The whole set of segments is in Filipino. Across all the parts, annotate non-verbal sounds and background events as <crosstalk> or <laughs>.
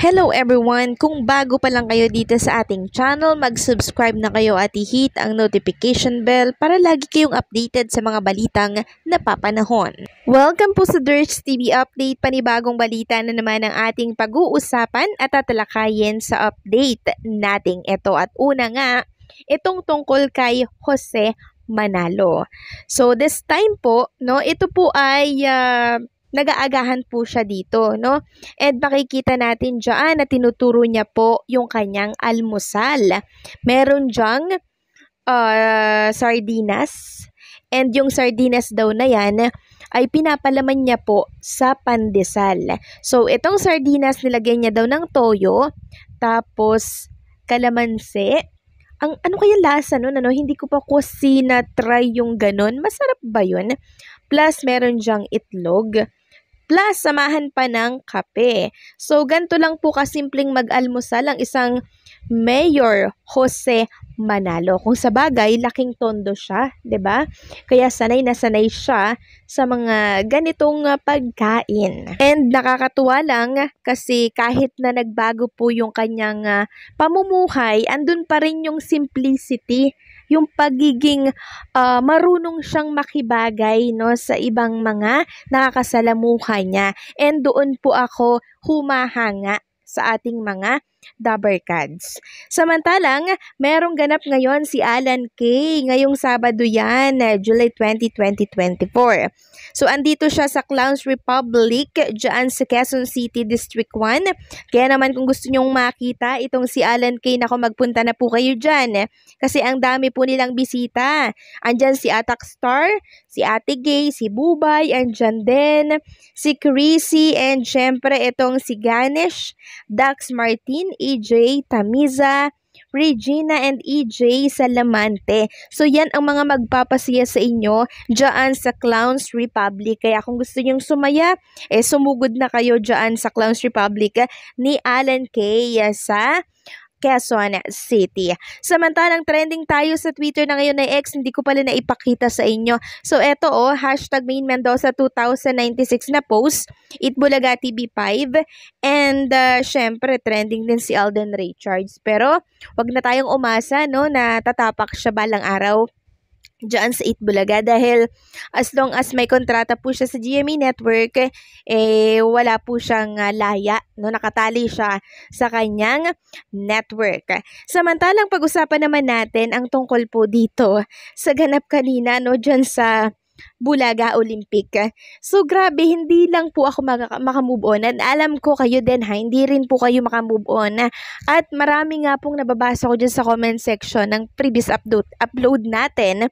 Hello everyone! Kung bago pa lang kayo dito sa ating channel, mag-subscribe na kayo at i-hit ang notification bell para lagi kayong updated sa mga balitang napapanahon. Welcome po sa Dirge TV Update, panibagong balita na naman ang ating pag-uusapan at tatalakayin sa update nating ito. At una nga, itong tungkol kay Jose Manalo. So this time po, no, ito po ay... Uh, nag-aagahan po siya dito, no? And makikita natin diyan na tinuturo niya po yung kanyang almusal. Meron diyang uh, ah, sardinas. And yung sardinas daw na yan ay pinapalaman niya po sa pandesal. So, itong sardinas nilagay niya daw ng toyo, tapos kalamansi, ang ano kaya lasa nun, ano? Hindi ko pa kusina try yung ganun. Masarap ba yun? Plus, meron diyang itlog. Plus, samahan pa ng kape. So, ganito lang po kasimpleng mag-almusal ang isang Mayor Jose Manalo. Kung sa bagay, laking tondo siya, ba? Diba? Kaya sanay na sanay siya sa mga ganitong pagkain. And nakakatuwa lang kasi kahit na nagbago po yung kanyang uh, pamumuhay, andun pa rin yung simplicity yung pagiging uh, marunong siyang makibagay no sa ibang mga nakakasalamuha niya. And doon po ako humahanga sa ating mga Dabber Dabarcans. Samantalang, mayroong ganap ngayon si Alan K. ngayong Sabado yan, eh, July 20, 2024. So, andito siya sa Clowns Republic dyan sa Quezon City District 1. Kaya naman kung gusto nyong makita itong si Alan Kay, nako magpunta na po kayo dyan. Kasi ang dami po nilang bisita. Andyan si Atak Star, si Ate Gay, si Bubay, andyan din, si Chrissy, and syempre itong si Ganesh, Dax Martin, EJ, Tamiza, Regina and EJ Salamante. So yan ang mga magpapasiya sa inyo dyan sa Clowns Republic. Kaya kung gusto nyong sumaya, eh sumugod na kayo dyan sa Clowns Republic ni Alan K. sa Quezon City. Samantalang trending tayo sa Twitter na ngayon ay X, hindi ko pala naipakita sa inyo. So eto o, oh, hashtag Main Mendoza 2096 na post, Itbulaga TV5, and uh, syempre trending din si Alden Richards. Pero wag na tayong umasa no, na tatapak siya balang araw dyan sa 8 Bulaga dahil as long as may kontrata po siya sa GMA e Network, eh, wala po siyang ah, laya, no? nakatali siya sa kanyang network. Samantalang pag-usapan naman natin ang tungkol po dito sa ganap kanina, no? dyan sa Bulaga Olympic. So grabe, hindi lang po ako mak- makamove on at alam ko kayo din ha, hindi rin po kayo makamove on. At marami nga pong nababasa ko dyan sa comment section ng previous update, upload natin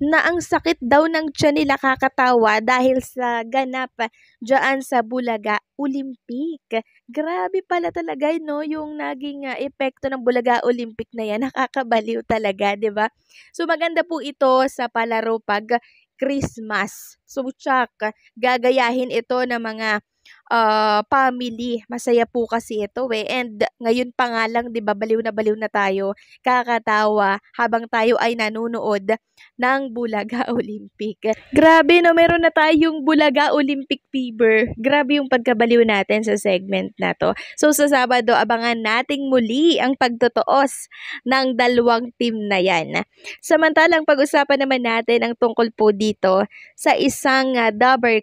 na ang sakit daw ng tiyan nila kakatawa dahil sa ganap dyan sa Bulaga Olympic. Grabe pala talaga no, yung naging uh, epekto ng Bulaga Olympic na yan. <laughs> Nakakabaliw talaga, di ba? So maganda po ito sa palaro pag Christmas. So, tsak, gagayahin ito ng mga uh, family. Masaya po kasi ito eh. And ngayon pa nga lang, di ba, baliw na baliw na tayo, kakatawa habang tayo ay nanonood ng Bulaga <laughs> Olympic. Grabe no, meron na tayong Bulaga Olympic fever. Grabe yung pagkabaliw natin sa segment na to. So sa Sabado, abangan nating muli ang pagtotoos ng dalawang team na yan. Samantalang pag-usapan naman natin ang tungkol po dito sa isang uh,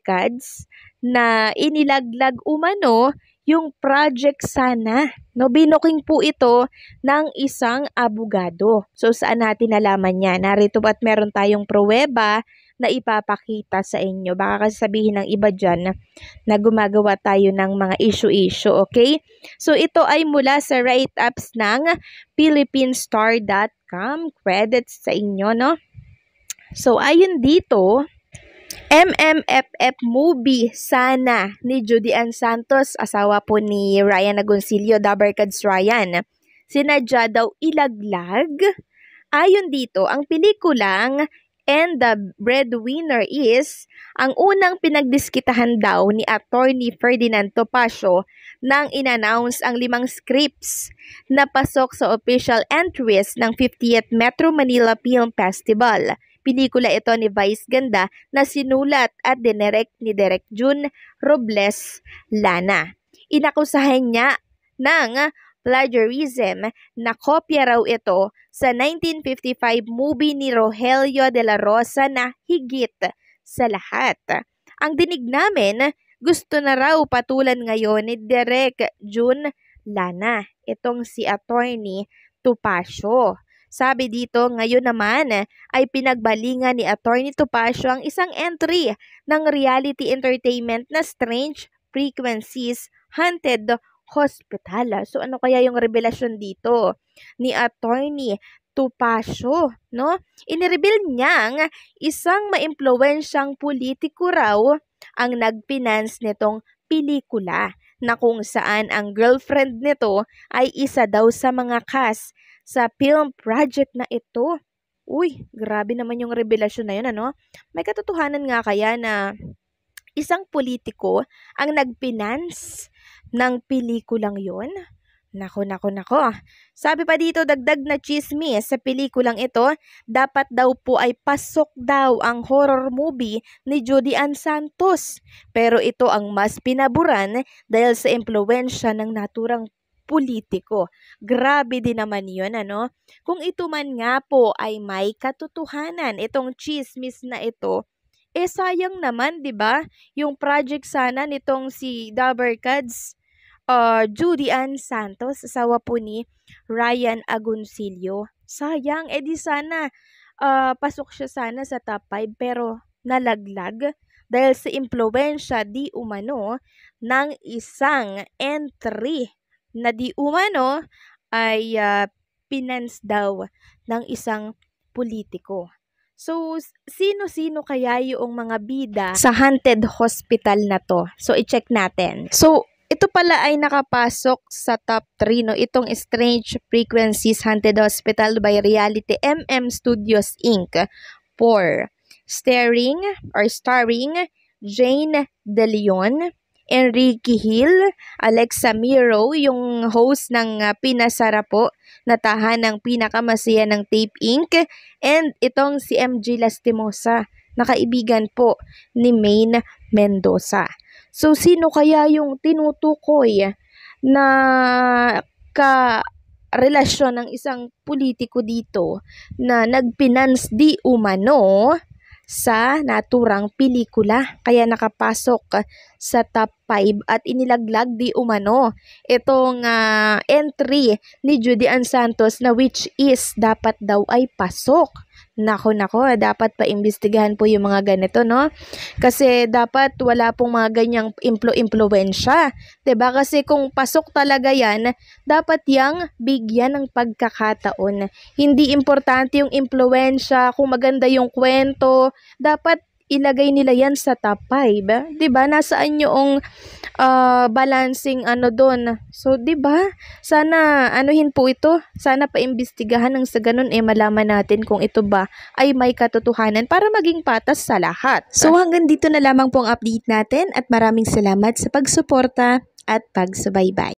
cards na inilaglag umano yung project sana. No, binuking po ito ng isang abogado. So saan natin nalaman niya? Narito ba't meron tayong pruweba na ipapakita sa inyo? Baka kasi sabihin ng iba dyan na, na gumagawa tayo ng mga issue-issue, okay? So ito ay mula sa write-ups ng philippinestar.com. Credits sa inyo, no? So ayon dito, MMFF movie Sana ni Judy Ann Santos, asawa po ni Ryan Agoncillo, Dabarcads Ryan. Sinadya daw ilaglag. Ayon dito, ang pelikulang And the Breadwinner is ang unang pinagdiskitahan daw ni Attorney Ferdinand Topacio nang inannounce ang limang scripts na pasok sa official entries ng 50th Metro Manila Film Festival Pelikula ito ni Vice Ganda na sinulat at dinirect ni Derek June Robles Lana. Inakusahan niya ng plagiarism na kopya raw ito sa 1955 movie ni Rogelio de la Rosa na Higit sa lahat. Ang dinig namin, gusto na raw patulan ngayon ni Derek June Lana, itong si attorney Tupasio. Sabi dito, ngayon naman ay pinagbalingan ni Attorney Topacio ang isang entry ng reality entertainment na Strange Frequencies Haunted Hospital. So ano kaya yung revelasyon dito ni Attorney Topacio, no? Inireveal niyang isang maimpluwensyang politiko raw ang nagpinance nitong pelikula na kung saan ang girlfriend nito ay isa daw sa mga cast sa film project na ito. Uy, grabe naman yung revelasyon na yun, ano? May katotohanan nga kaya na isang politiko ang nagpinance ng pelikulang yon? Nako, nako, nako. Sabi pa dito, dagdag na chismis sa pelikulang ito, dapat daw po ay pasok daw ang horror movie ni Judy Ann Santos. Pero ito ang mas pinaburan dahil sa impluensya ng naturang politiko. Grabe din naman yun, ano? Kung ito man nga po ay may katotohanan, itong chismis na ito, eh sayang naman, di ba? Yung project sana nitong si Dabarkads, uh, ah, Judy Ann Santos, asawa po ni Ryan Agoncillo. Sayang, edi eh, sana uh, pasok siya sana sa top 5 pero nalaglag dahil sa impluensya di umano ng isang entry na di umano ay uh, ah, pinans daw ng isang politiko. So, sino-sino kaya yung mga bida sa haunted hospital na to? So, i-check natin. So, ito pala ay nakapasok sa top 3, no? Itong Strange Frequencies Haunted Hospital by Reality MM Studios Inc. for starring or starring Jane De Leon, Enrique Hill, Alexa Miro, yung host ng uh, Pinasara po, natahan ng pinakamasiya ng Tape Inc. And itong si MG Lastimosa, nakaibigan po ni Main Mendoza. So sino kaya yung tinutukoy na ka relasyon ng isang politiko dito na nagpinans di umano sa naturang pelikula kaya nakapasok ah, sa top 5 at inilaglag di umano itong uh, entry ni Judy Ann Santos na which is dapat daw ay pasok Nako, nako, ah, dapat paimbestigahan po yung mga ganito, no? Kasi dapat wala pong mga ganyang implo-impluensya. ba diba? Kasi kung pasok talaga yan, dapat yang bigyan ng pagkakataon. Hindi importante yung impluensya, kung maganda yung kwento, dapat ilagay nila yan sa top 5. 'di ba diba? Nasaan yung uh, balancing ano doon? So, 'di ba Sana anuhin po ito. Sana paimbestigahan ng sa ganun eh malaman natin kung ito ba ay may katotohanan para maging patas sa lahat. So, hanggang dito na lamang po ang update natin at maraming salamat sa pagsuporta at pagsubaybay.